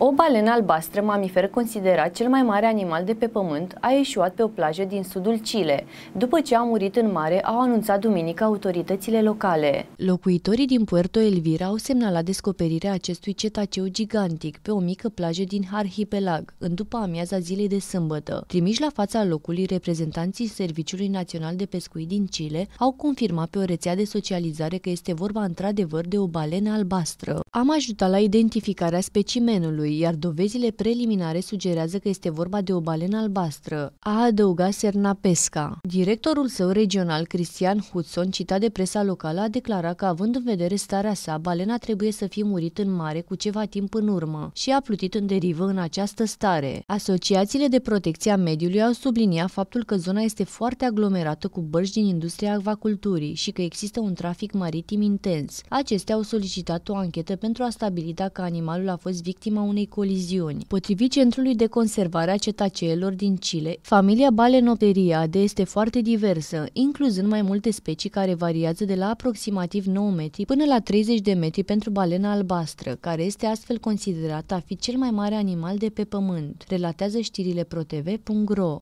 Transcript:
O balenă albastră, mamifer considerat cel mai mare animal de pe pământ, a ieșuat pe o plajă din sudul Chile. După ce a murit în mare, au anunțat duminică autoritățile locale. Locuitorii din Puerto Elvira au semnalat descoperirea acestui cetaceu gigantic pe o mică plajă din Arhipelag, în după amiaza zilei de sâmbătă. Trimiși la fața locului, reprezentanții Serviciului Național de Pescuit din Chile au confirmat pe o rețea de socializare că este vorba într-adevăr de o balenă albastră. Am ajutat la identificarea specimenului Pacificului, iar dovezile preliminare sugerează că este vorba de o balenă albastră, a adăugat Serna Pesca. Directorul său regional, Cristian Hudson, citat de presa locală, a declarat că, având în vedere starea sa, balena trebuie să fie murit în mare cu ceva timp în urmă și a plutit în derivă în această stare. Asociațiile de protecție a mediului au subliniat faptul că zona este foarte aglomerată cu bărci din industria acvaculturii și că există un trafic maritim intens. Acestea au solicitat o anchetă pentru a stabili dacă animalul a fost victima unei unei coliziuni. Potrivit Centrului de Conservare a Cetaceelor din Chile, familia Balenoteriade este foarte diversă, incluzând mai multe specii care variază de la aproximativ 9 metri până la 30 de metri pentru balena albastră, care este astfel considerată a fi cel mai mare animal de pe pământ, relatează știrile protv.ro.